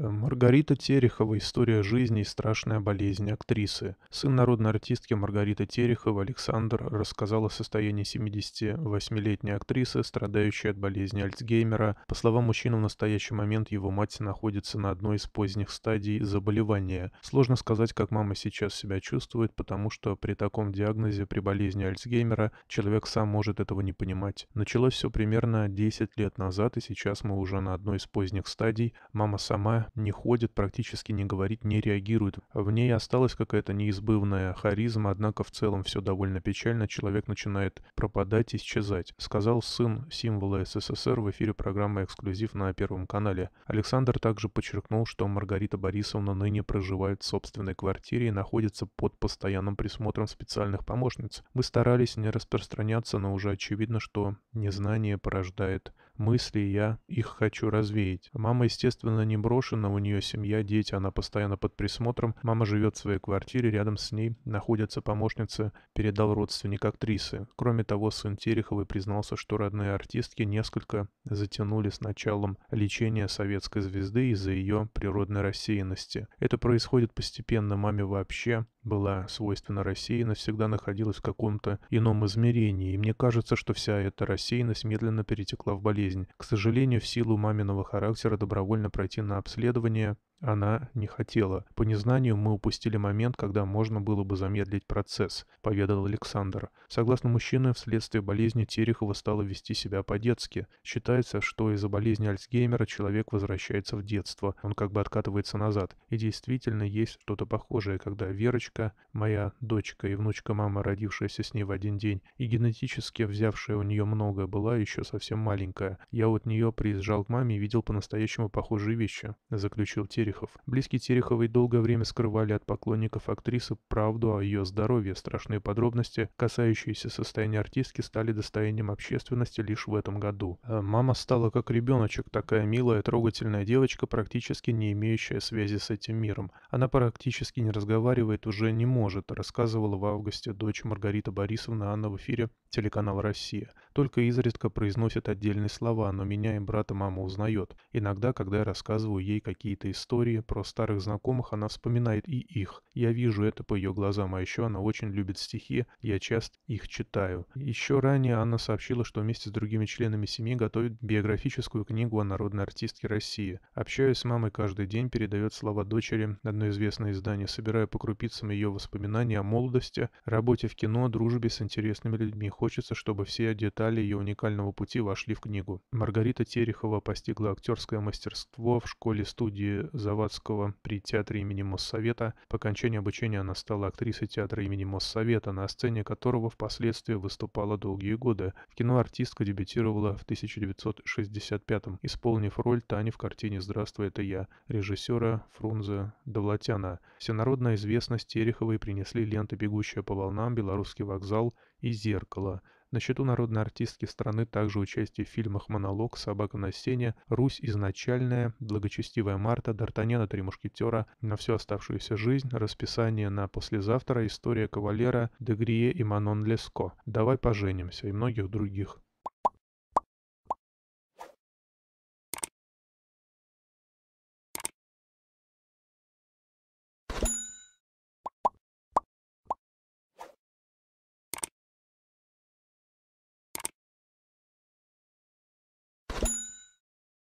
Э, Маргарита Терехова. История жизни и страшная болезнь актрисы. Сын народной артистки Маргариты Терехова Александр рассказал о состоянии 78-летней актрисы, страдающей от болезни Альцгеймера. По словам мужчины, в настоящий момент его мать находится на одной из поздних стадий заболевания. Сложно сказать, как мама сейчас себя чувствует, потому что при таком диагнозе при болезни Альцгеймера человек сам может этого не понимать. Началось все примерно 10 лет назад, и сейчас мы уже на одной из поздних стадий. Мама сама не ходит, практически не говорит, не реагирует. В ней осталась какая-то неизбывная харизма, однако в целом все довольно печально, человек начинает пропадать, исчезать, сказал сын символа СССР в эфире программы «Эксклюзив» на Первом канале. Александр также подчеркнул, что Маргарита Борисовна ныне проживает в собственной квартире и находится под постоянным присмотром специальных помощниц. Мы старались не распространяться, но уже очевидно, что незнание порождает мысли, я их хочу развеять. Мама, естественно, не брошена, у нее семья, дети, она постоянно под присмотром. Мама живет в своей квартире, рядом с ней находится помощница, передал родственник актрисы. Кроме того, сын Тереховой признался, что родные артистки несколько затянули с началом лечения советской звезды из-за ее природной рассеянности. Это происходит постепенно, маме вообще была свойственна рассеянность, всегда находилась в каком-то ином измерении, и мне кажется, что вся эта рассеянность медленно перетекла в болезнь. К сожалению, в силу маминого характера добровольно пройти на обследование она не хотела. По незнанию мы упустили момент, когда можно было бы замедлить процесс, поведал Александр. Согласно мужчине, вследствие болезни Терехова стало вести себя по-детски. Считается, что из-за болезни Альцгеймера человек возвращается в детство, он как бы откатывается назад. И действительно есть что-то похожее, когда Верочка, моя дочка и внучка мама родившаяся с ней в один день, и генетически взявшая у нее многое была еще совсем маленькая. Я от нее приезжал к маме и видел по-настоящему похожие вещи, заключил Терехов Терехов. Близкие Тереховой долгое время скрывали от поклонников актрисы правду о ее здоровье. Страшные подробности, касающиеся состояния артистки, стали достоянием общественности лишь в этом году. Э, мама стала как ребеночек, такая милая, трогательная девочка, практически не имеющая связи с этим миром. Она практически не разговаривает, уже не может, рассказывала в августе дочь Маргарита Борисовна Анна в эфире телеканала «Россия» только изредка произносит отдельные слова, но меня и брата мама узнает. Иногда, когда я рассказываю ей какие-то истории про старых знакомых, она вспоминает и их. Я вижу это по ее глазам, а еще она очень любит стихи, я часто их читаю. Еще ранее Анна сообщила, что вместе с другими членами семьи готовит биографическую книгу о народной артистке России. Общаюсь с мамой каждый день, передает слова дочери, одно известное издание, собирая по крупицам ее воспоминания о молодости, работе в кино, дружбе с интересными людьми. Хочется, чтобы все детали детали ее уникального пути вошли в книгу. Маргарита Терехова постигла актерское мастерство в школе-студии Завадского при Театре имени Моссовета. По окончании обучения она стала актрисой Театра имени Моссовета, на сцене которого впоследствии выступала долгие годы. В кино артистка дебютировала в 1965-м, исполнив роль Тани в картине «Здравствуй, это я» режиссера Фрунзе Довлатяна. Всенародная известность Тереховой принесли ленты «Бегущая по волнам», «Белорусский вокзал» и «Зеркало». На счету народной артистки страны также участие в фильмах «Монолог», «Собака на сене», «Русь изначальная», «Благочестивая Марта», «Д'Артаньяна, три мушкетера», «На всю оставшуюся жизнь», «Расписание на послезавтра», «История кавалера», «Дегрие и Манон Леско», «Давай поженимся» и многих других.